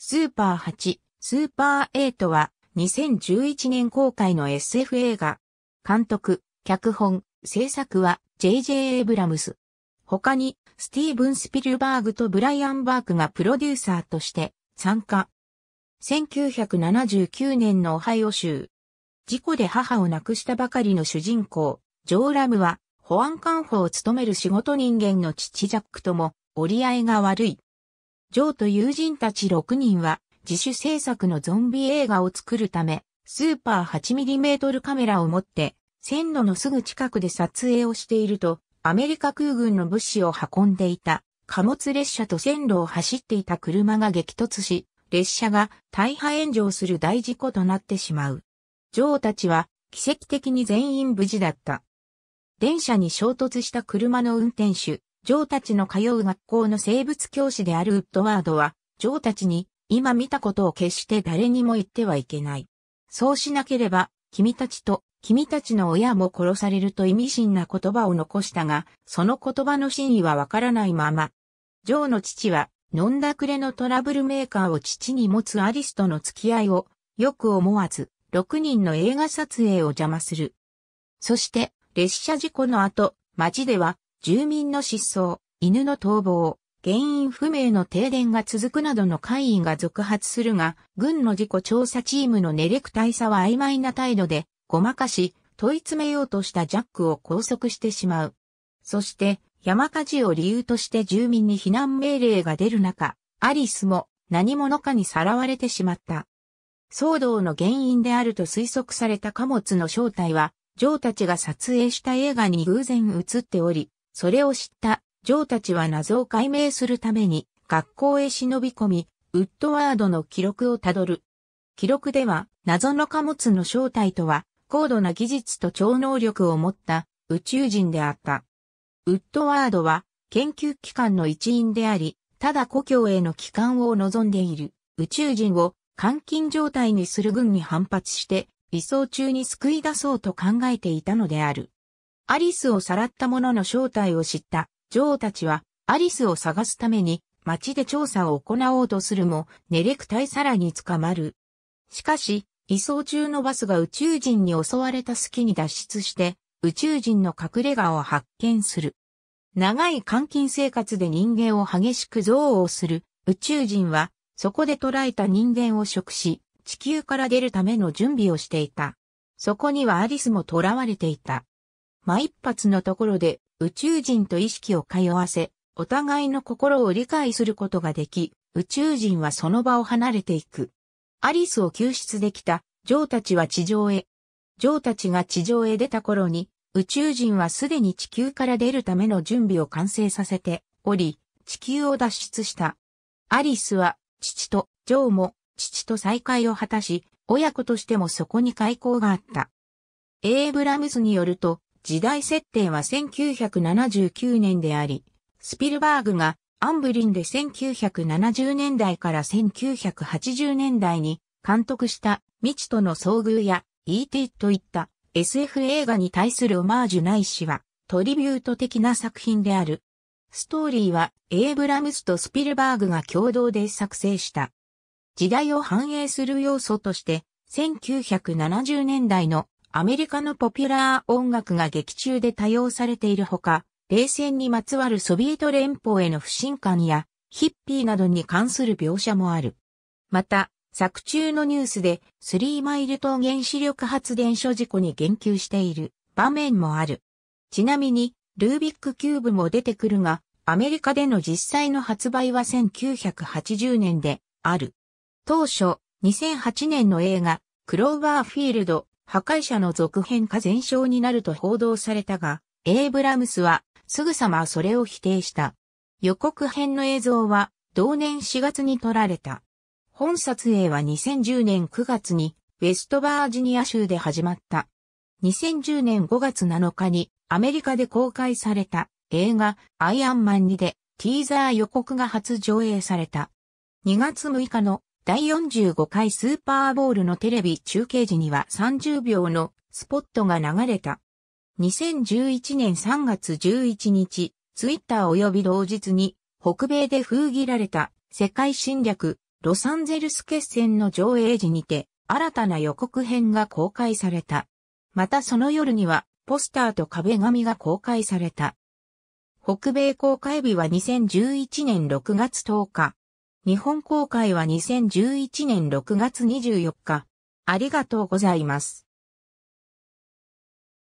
スーパー8、スーパー8は2011年公開の SF 映画。監督、脚本、制作は J.J. エイブラムス。他に、スティーブン・スピルバーグとブライアン・バークがプロデューサーとして参加。1979年のオハイオ州。事故で母を亡くしたばかりの主人公、ジョー・ラムは、保安官補を務める仕事人間の父ジャックとも折り合いが悪い。ジョーと友人たち6人は自主制作のゾンビ映画を作るため、スーパー 8mm カメラを持って線路のすぐ近くで撮影をしていると、アメリカ空軍の物資を運んでいた貨物列車と線路を走っていた車が激突し、列車が大破炎上する大事故となってしまう。ジョーたちは奇跡的に全員無事だった。電車に衝突した車の運転手、ジョーたちの通う学校の生物教師であるウッドワードは、ジョーたちに、今見たことを決して誰にも言ってはいけない。そうしなければ、君たちと、君たちの親も殺されると意味深な言葉を残したが、その言葉の真意はわからないまま。ジョーの父は、飲んだくれのトラブルメーカーを父に持つアリスとの付き合いを、よく思わず、6人の映画撮影を邪魔する。そして、列車事故の後、街では、住民の失踪、犬の逃亡、原因不明の停電が続くなどの会員が続発するが、軍の事故調査チームのネレク大佐は曖昧な態度で、ごまかし、問い詰めようとしたジャックを拘束してしまう。そして、山火事を理由として住民に避難命令が出る中、アリスも何者かにさらわれてしまった。騒動の原因であると推測された貨物の正体は、ジョーたちが撮影した映画に偶然映っており、それを知ったジョーたちは謎を解明するために学校へ忍び込み、ウッドワードの記録をたどる。記録では謎の貨物の正体とは高度な技術と超能力を持った宇宙人であった。ウッドワードは研究機関の一員であり、ただ故郷への帰還を望んでいる宇宙人を監禁状態にする軍に反発して、移送中に救い出そうと考えていたのである。アリスをさらった者の正体を知ったジョーたちはアリスを探すために街で調査を行おうとするも、ネレクタイサラに捕まる。しかし、移送中のバスが宇宙人に襲われた隙に脱出して、宇宙人の隠れ家を発見する。長い監禁生活で人間を激しく憎悪する宇宙人は、そこで捕らえた人間を食し、地球から出るための準備をしていた。そこにはアリスも囚われていた。毎一発のところで宇宙人と意識を通わせ、お互いの心を理解することができ、宇宙人はその場を離れていく。アリスを救出できた、ジョーたちは地上へ。ジョーたちが地上へ出た頃に、宇宙人はすでに地球から出るための準備を完成させており、地球を脱出した。アリスは、父と、ジョーも、父と再会を果たし、親子としてもそこに開口があった。エイブラムスによると、時代設定は1979年であり、スピルバーグがアンブリンで1970年代から1980年代に監督した未知との遭遇や E.T. といった SF 映画に対するオマージュないしはトリビュート的な作品である。ストーリーはエイブラムスとスピルバーグが共同で作成した。時代を反映する要素として1970年代のアメリカのポピュラー音楽が劇中で多用されているほか、冷戦にまつわるソビエト連邦への不信感やヒッピーなどに関する描写もある。また、作中のニュースでスリーマイル島原子力発電所事故に言及している場面もある。ちなみに、ルービックキューブも出てくるが、アメリカでの実際の発売は1980年である。当初、2008年の映画、クローバーフィールド、破壊者の続編か全勝になると報道されたが、エイブラムスはすぐさまそれを否定した。予告編の映像は同年4月に撮られた。本撮影は2010年9月にウェストバージニア州で始まった。2010年5月7日にアメリカで公開された映画アイアンマン2でティーザー予告が初上映された。2月6日の第45回スーパーボールのテレビ中継時には30秒のスポットが流れた。2011年3月11日、ツイッター及び同日に北米で封切られた世界侵略ロサンゼルス決戦の上映時にて新たな予告編が公開された。またその夜にはポスターと壁紙が公開された。北米公開日は2011年6月10日。日本公開は2011年6月24日。ありがとうございます。